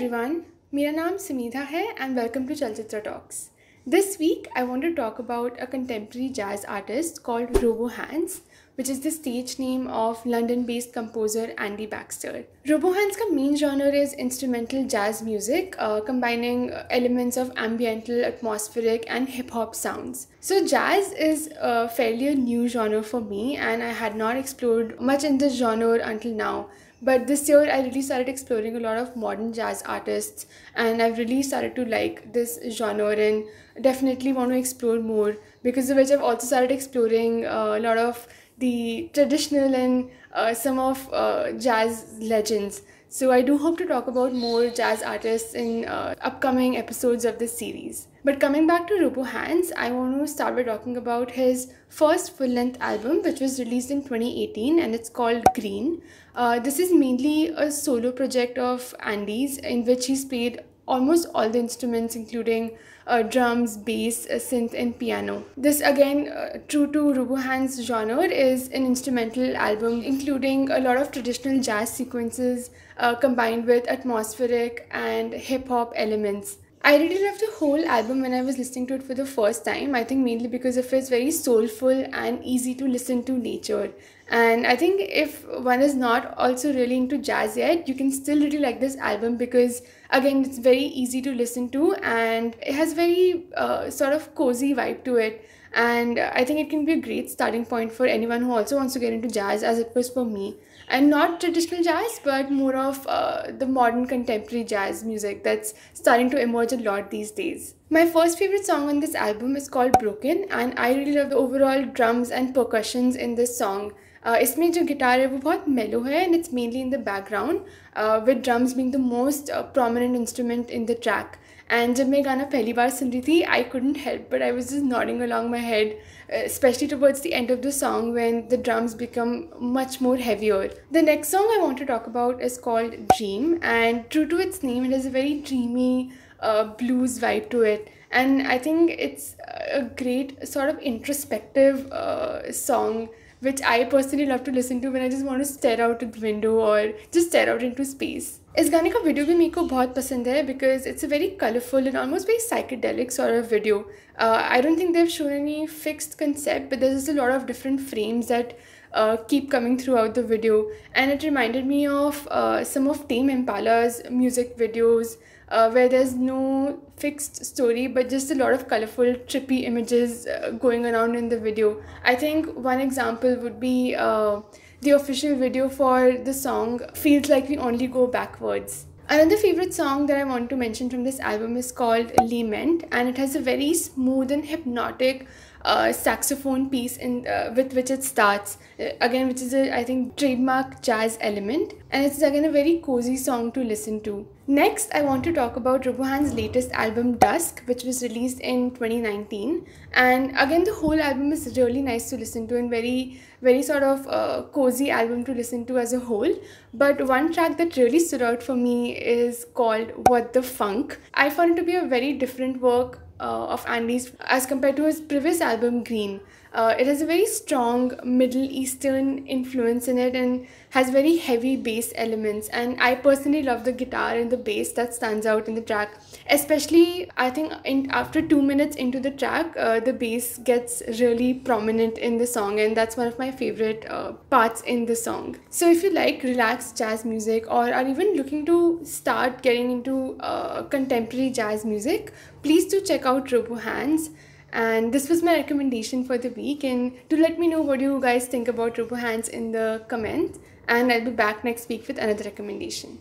everyone, मेरा नाम Sumedha and welcome to Chalchitra Talks. This week I want to talk about a contemporary jazz artist called Robo Hands, which is the stage name of London-based composer Andy Baxter. Robo Hands' main genre is instrumental jazz music, uh, combining uh, elements of ambiental, atmospheric, and hip-hop sounds. So jazz is a fairly new genre for me, and I had not explored much in this genre until now but this year i really started exploring a lot of modern jazz artists and i've really started to like this genre and definitely want to explore more because of which i've also started exploring uh, a lot of the traditional and uh, some of uh, jazz legends so I do hope to talk about more jazz artists in uh, upcoming episodes of this series. But coming back to Rupu Hans, I want to start by talking about his first full length album, which was released in 2018 and it's called Green. Uh, this is mainly a solo project of Andy's in which he's played almost all the instruments, including uh, drums, bass, uh, synth, and piano. This, again, uh, true to Rubuhan's genre, is an instrumental album including a lot of traditional jazz sequences uh, combined with atmospheric and hip hop elements. I really loved the whole album when I was listening to it for the first time. I think mainly because of its very soulful and easy to listen to nature and i think if one is not also really into jazz yet you can still really like this album because again it's very easy to listen to and it has very uh, sort of cozy vibe to it and i think it can be a great starting point for anyone who also wants to get into jazz as it was for me and not traditional jazz but more of uh, the modern contemporary jazz music that's starting to emerge a lot these days my first favorite song on this album is called Broken, and I really love the overall drums and percussions in this song. Uh, इसमें जो guitar है वो बहुत है and it's mainly in the background. Uh, with drums being the most uh, prominent instrument in the track. And when I heard the first time, I couldn't help but I was just nodding along my head, uh, especially towards the end of the song when the drums become much more heavier. The next song I want to talk about is called Dream, and true to its name, it has a very dreamy blues vibe to it. And I think it's a great sort of introspective song which I personally love to listen to when I just want to stare out the window or just stare out into space. इस गाने का video भी मेरे को बहुत पसंद है because it's a very colourful and almost very psychedelic sort of video I don't think they've shown any fixed concept but there is a lot of different frames that keep coming throughout the video and it reminded me of uh, some of Tame Impala's music videos uh, where there's no fixed story but just a lot of colorful trippy images uh, going around in the video i think one example would be uh, the official video for the song feels like we only go backwards Another favorite song that I want to mention from this album is called Lament, and it has a very smooth and hypnotic uh, saxophone piece in uh, with which it starts uh, again which is a i think trademark jazz element and it's again a very cozy song to listen to next i want to talk about rubuhan's latest album dusk which was released in 2019 and again the whole album is really nice to listen to and very very sort of uh, cozy album to listen to as a whole but one track that really stood out for me is called what the funk i found it to be a very different work uh, of Andy's as compared to his previous album Green. Uh, it has a very strong Middle Eastern influence in it and has very heavy bass elements. And I personally love the guitar and the bass that stands out in the track. Especially, I think in, after two minutes into the track, uh, the bass gets really prominent in the song, and that's one of my favorite uh, parts in the song. So, if you like relaxed jazz music or are even looking to start getting into uh, contemporary jazz music, please do check out RoboHands. And this was my recommendation for the week. And do let me know what you guys think about RoboHands in the comments. And I'll be back next week with another recommendation.